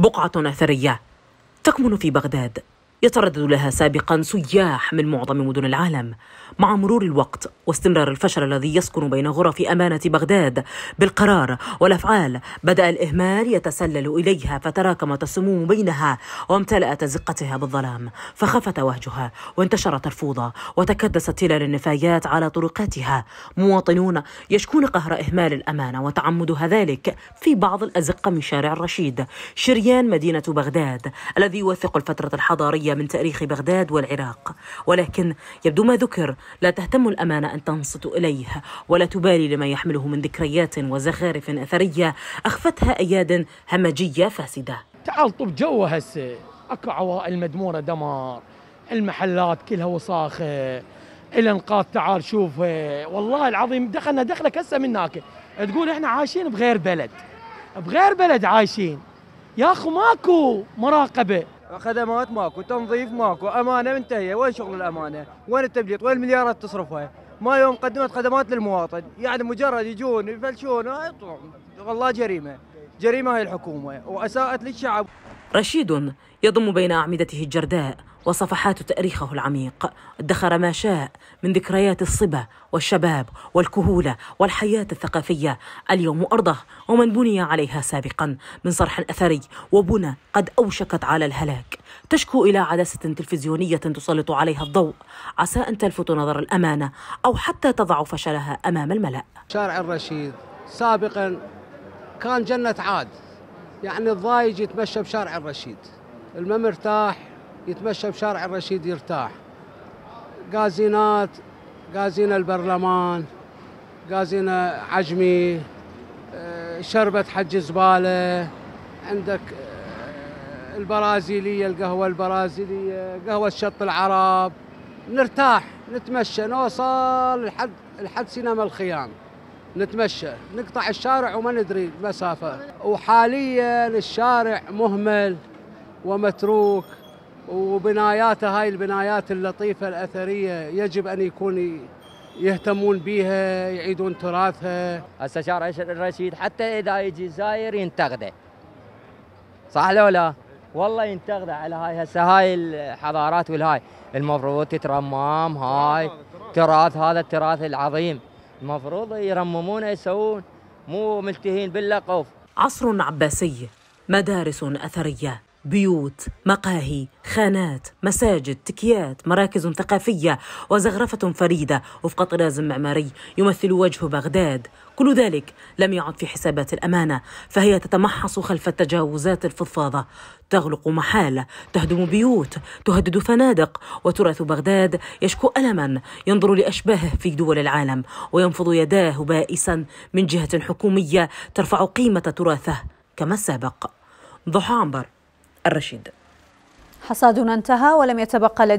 بقعة أثرية تكمن في بغداد يتردد لها سابقا سياح من معظم مدن العالم مع مرور الوقت واستمرار الفشل الذي يسكن بين غرف أمانة بغداد بالقرار والأفعال بدأ الإهمال يتسلل إليها فتراكمت السموم بينها وامتلأت زقتها بالظلام فخفت وهجها وانتشرت الفوضى وتكدست تلال النفايات على طرقاتها مواطنون يشكون قهر إهمال الأمانة وتعمدها ذلك في بعض الأزقة من شارع الرشيد شريان مدينة بغداد الذي يوثق الفترة الحضارية من تاريخ بغداد والعراق ولكن يبدو ما ذكر لا تهتم الأمانة أن تنصت إليه ولا تبالي لما يحمله من ذكريات وزخارف أثرية أخفتها أياد همجية فاسدة تعال طب جو هسه اكو عوائل مدمورة دمار المحلات كلها وصاخة الانقاض تعال شوف والله العظيم دخلنا دخلك هسه من هناك تقول احنا عايشين بغير بلد بغير بلد عايشين يا اخو ماكو مراقبه خدمات ماكو تنظيف ماكو امانه منتهيه وين شغل الامانه وين التبليط وين المليارات تصرفها ما يوم قدمت خدمات للمواطن يعني مجرد يجون يفلشون والله جريمه جريمه هاي الحكومه واساءت للشعب رشيد يضم بين أعمدته الجرداء وصفحات تأريخه العميق ادخر ما شاء من ذكريات الصبا والشباب والكهولة والحياة الثقافية اليوم أرضه ومن بني عليها سابقا من صرح أثري وبنى قد أوشكت على الهلاك تشكو إلى عدسة تلفزيونية تسلط عليها الضوء عسى أن تلفت نظر الأمانة أو حتى تضع فشلها أمام الملأ شارع الرشيد سابقا كان جنة عاد يعني الضايج يتمشى بشارع الرشيد الما مرتاح يتمشى بشارع الرشيد يرتاح قازينات قازينا البرلمان قازينا عجمي آه، شربة حج زبالة عندك آه، البرازيلية القهوة البرازيلية قهوة شط العرب نرتاح نتمشى نوصل لحد لحد سينما الخيام نتمشى نقطع الشارع وما ندري المسافة وحاليا الشارع مهمل ومتروك وبناياته هاي البنايات اللطيفة الأثرية يجب أن يكون يهتمون بيها يعيدون تراثها هسه شارع الرشيد حتى إذا يجي زاير ينتقده صح لو لا؟ والله ينتقده على هاي هسه هاي الحضارات والهاي المفروض تترمم هاي تراث هذا التراث العظيم المفروض يرممونا يسوون مو ملتهين بالله قوف عصر عباسي مدارس أثرية بيوت مقاهي خانات مساجد تكيات مراكز ثقافية وزغرفة فريدة وفق طراز معماري يمثل وجه بغداد كل ذلك لم يعد في حسابات الأمانة فهي تتمحص خلف التجاوزات الفضفاضة تغلق محال تهدم بيوت تهدد فنادق وتراث بغداد يشكو ألما ينظر لأشباهه في دول العالم وينفض يداه بائسا من جهة حكومية ترفع قيمة تراثه كما السابق ضحى عنبر الرشيد حصادنا انتهى ولم يتبقى لدي